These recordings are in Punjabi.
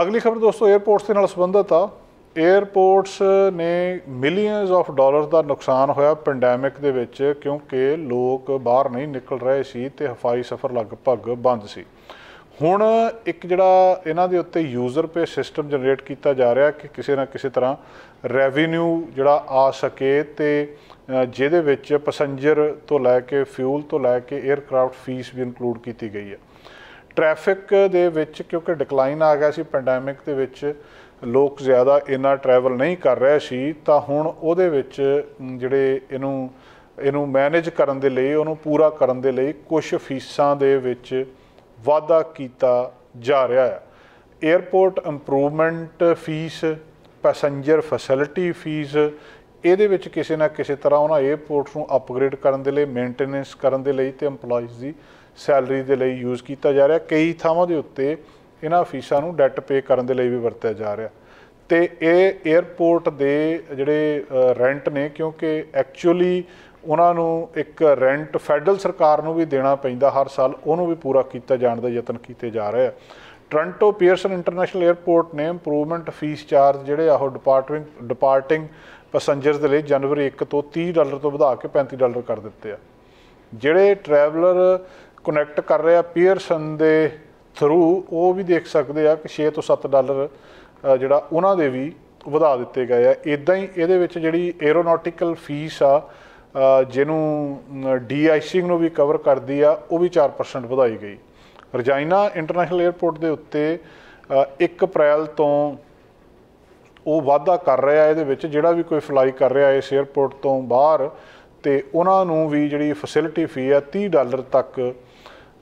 ਅਗਲੀ ਖਬਰ ਦੋਸਤੋ 에어ਪੋਰਟਸ ਦੇ ਨਾਲ ਸੰਬੰਧਤ ਆ 에어ਪੋਰਟਸ ਨੇ ਮਿਲੀਅਨਸ ਆਫ ਡਾਲਰਸ ਦਾ ਨੁਕਸਾਨ ਹੋਇਆ ਪੈਂਡੈਮਿਕ ਦੇ ਵਿੱਚ ਕਿਉਂਕਿ ਲੋਕ ਬਾਹਰ ਨਹੀਂ ਨਿਕਲ ਰਹੇ ਸੀ ਤੇ ਹਫਾਈ ਸਫ਼ਰ ਲਗਭਗ ਬੰਦ ਸੀ ਹੁਣ ਇੱਕ ਜਿਹੜਾ ਇਹਨਾਂ ਦੇ ਉੱਤੇ ਯੂਜ਼ਰ ਪੇ ਸਿਸਟਮ ਜਨਰੇਟ ਕੀਤਾ ਜਾ ਰਿਹਾ ਕਿ ਕਿਸੇ ਨਾ ਕਿਸੇ ਤਰ੍ਹਾਂ ਰੈਵਨਿਊ ਜਿਹੜਾ ਆ ਸਕੇ ਤੇ ਜਿਹਦੇ ਵਿੱਚ ਪੈਸੰਜਰ ਤੋਂ ਲੈ ਕੇ ਫਿਊਲ ਤੋਂ ਲੈ ਕੇ 에어ਕ੍ਰਾਫਟ ਫੀਸ ਵੀ ਇਨਕਲੂਡ ਕੀਤੀ ਗਈ ਹੈ ਟ੍ਰੈਫਿਕ ਦੇ ਵਿੱਚ ਕਿਉਂਕਿ ਡਿਕਲਾਈਨ ਆ ਗਿਆ ਸੀ ਪੈਂਡੈਮਿਕ ਦੇ ਵਿੱਚ ਲੋਕ ਜ਼ਿਆਦਾ ਇਨਾ ਟਰੈਵਲ ਨਹੀਂ ਕਰ ਰਹੇ ਸੀ ਤਾਂ ਹੁਣ ਉਹਦੇ ਵਿੱਚ ਜਿਹੜੇ ਇਹਨੂੰ ਇਹਨੂੰ ਮੈਨੇਜ ਕਰਨ ਦੇ ਲਈ ਉਹਨੂੰ ਪੂਰਾ ਕਰਨ ਦੇ ਲਈ ਕੁਝ ਫੀਸਾਂ ਦੇ ਵਿੱਚ ਵਾਧਾ ਕੀਤਾ ਜਾ ਰਿਹਾ ਹੈ airport improvement fee passenger facility fee ਇਹਦੇ ਵਿੱਚ ਕਿਸੇ ਨਾ ਕਿਸੇ ਤਰ੍ਹਾਂ ਉਹਨਾਂ 에어ਪੋਰਟ ਨੂੰ ਅਪਗ੍ਰੇਡ ਕਰਨ ਦੇ ਲਈ ਮੇਨਟੇਨੈਂਸ ਕਰਨ ਦੇ ਲਈ ਤੇ EMPLOYEES ਦੀ ਸੈਲਰੀ ਦੇ ਲਈ ਯੂਜ਼ ਕੀਤਾ ਜਾ ਰਿਹਾ ਕਈ ਥਾਵਾਂ ਦੇ ਉੱਤੇ ਇਹਨਾਂ ਫੀਸਾਂ ਨੂੰ ਡੈਟ ਪੇ ਕਰਨ ਦੇ ਲਈ ਵੀ ਵਰਤਿਆ ਜਾ ਰਿਹਾ ਤੇ ਇਹ 에어ਪੋਰਟ ਦੇ ਜਿਹੜੇ ਰੈਂਟ ਨੇ ਕਿਉਂਕਿ ਐਕਚੁਅਲੀ ਉਹਨਾਂ ਨੂੰ ਇੱਕ ਰੈਂਟ ਫੈਡਰਲ ਸਰਕਾਰ ਨੂੰ ਵੀ ਦੇਣਾ ਪੈਂਦਾ ਹਰ ਸਾਲ ਉਹਨੂੰ ਵੀ ਪੂਰਾ ਕੀਤਾ ਜਾਣ ਦਾ ਯਤਨ ਕੀਤੇ ਜਾ ਰਿਹਾ ਹੈ ਟ੍ਰਾਂਟੋ ਪੀਅਰਸਨ ਇੰਟਰਨੈਸ਼ਨਲ 에ਅਰਪੋਰਟ ਨੇ ਇੰਪਰੂਵਮੈਂਟ ਫੀਸ ਚਾਰਜ ਜਿਹੜੇ ਆਹ ਡਿਪਾਰਟਮੈਂਟ ਡਿਪਾਰਟਿੰਗ ਡਿਪਾਰਟਿੰਗ ਪੈਸੰਜਰਸ ਦੇ ਲਈ ਜਨਵਰੀ 1 ਤੋਂ 30 ਡਾਲਰ ਤੋਂ ਵਧਾ ਕੇ 35 ਡਾਲਰ ਕਰ ਦਿੱਤੇ ਆ ਜਿਹੜੇ ਟਰੈਵਲਰ ਕਨੈਕਟ ਕਰ ਰਿਹਾ ਪੀਅਰਸਨ ਦੇ ਥਰੂ ਉਹ ਵੀ ਦੇਖ ਸਕਦੇ ਆ ਕਿ 6 ਤੋਂ 7 ਡਾਲਰ ਜਿਹੜਾ ਉਹਨਾਂ ਦੇ ਵੀ ਵਧਾ ਦਿੱਤੇ ਗਏ ਆ ਇਦਾਂ ਹੀ ਇਹਦੇ ਵਿੱਚ ਜਿਹੜੀ ਏਰੋਨੋਟਿਕਲ ਫੀਸ ਆ ਜਿਹਨੂੰ ਡੀਆਈਸਿੰਗ ਨੂੰ ਵੀ ਕਵਰ ਕਰਦੀ ਆ ਉਹ ਵੀ 4% ਵਧਾਈ ਗਈ ਰਜਾਇਨਾ ਇੰਟਰਨੈਸ਼ਨਲ 에ਅਰਪੋਰਟ ਦੇ ਉੱਤੇ 1 ਅਪ੍ਰੈਲ ਤੋਂ ਉਹ ਵਾਅਦਾ ਕਰ ਰਿਹਾ ਇਹਦੇ ਵਿੱਚ ਜਿਹੜਾ ਵੀ ਕੋਈ ਫਲਾਈ ਕਰ ਰਿਹਾ ਇਸ 에ਅਰਪੋਰਟ ਤੋਂ ਬਾਹਰ ਤੇ ਉਹਨਾਂ ਨੂੰ ਵੀ ਜਿਹੜੀ ਫੈਸਿਲਿਟੀ ਫੀ ਆ 30 ਡਾਲਰ ਤੱਕ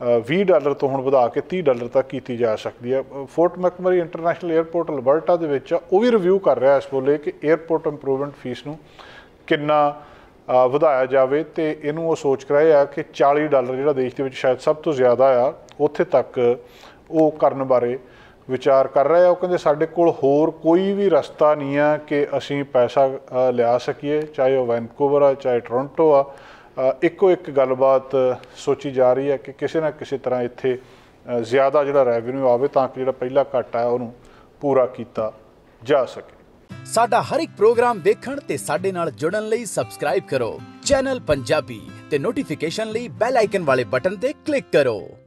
20 ਡਾਲਰ ਤੋਂ ਹੁਣ ਵਧਾ ਕੇ 30 ਡਾਲਰ ਤੱਕ ਕੀਤੀ ਜਾ ਸਕਦੀ ਹੈ Fort McMurray International Airport Alberta ਦੇ ਵਿੱਚ ਉਹ ਵੀ ਰਿਵਿਊ ਕਰ ਰਿਹਾ ਇਸ ਬੋਲੇ ਕਿ 에ਅਰਪੋਰਟ ਇੰਪਰੂਵਮੈਂਟ ਫੀਸ ਨੂੰ ਕਿੰਨਾ ਵਧਾਇਆ ਜਾਵੇ ਤੇ ਇਹਨੂੰ ਉਹ ਸੋਚ ਰਿਹਾ ਆ ਕਿ 40 ਡਾਲਰ ਜਿਹੜਾ ਦੇਸ਼ ਦੇ ਵਿੱਚ ਸ਼ਾਇਦ ਸਭ ਤੋਂ ਜ਼ਿਆਦਾ ਆ ਉੱਥੇ ਤੱਕ ਉਹ ਕਰਨ ਬਾਰੇ ਵਿਚਾਰ ਕਰ ਰਿਹਾ ਉਹ ਕਹਿੰਦੇ ਸਾਡੇ ਕੋਲ ਹੋਰ ਕੋਈ ਵੀ ਰਸਤਾ ਨਹੀਂ ਆ ਕਿ ਅਸੀਂ ਪੈਸਾ ਲਿਆ ਸਕੀਏ ਚਾਹੇ ਉਹ ਵੈਂਕੂਵਰ ਆ ਚਾਹੇ ਟੋਰਾਂਟੋ ਆ ਇੱਕੋ ਇੱਕ ਗੱਲਬਾਤ ਸੋਚੀ ਜਾ ਰਹੀ ਹੈ ਕਿ ਕਿਸੇ ਨਾ ਕਿਸੇ ਤਰ੍ਹਾਂ ਇੱਥੇ ਜ਼ਿਆਦਾ ਜਿਹੜਾ ਰੈਵਨਿਊ ਆਵੇ ਤਾਂ ਕਿ ਜਿਹੜਾ ਪਹਿਲਾ ਘਾਟਾ ਹੈ ਉਹਨੂੰ ਪੂਰਾ ਕੀਤਾ ਜਾ ਸਕੇ ਸਾਡਾ ਹਰ ਇੱਕ ਪ੍ਰੋਗਰਾਮ ਦੇਖਣ ਤੇ ਸਾਡੇ ਨਾਲ ਜੁੜਨ ਲਈ ਸਬਸਕ੍ਰਾਈਬ ਕਰੋ ਚੈਨਲ ਪੰਜਾਬੀ ਤੇ ਨੋਟੀਫਿਕੇਸ਼ਨ ਲਈ ਬੈਲ ਆਈਕਨ ਵਾਲੇ ਬਟਨ ਤੇ ਕਲਿੱਕ ਕਰੋ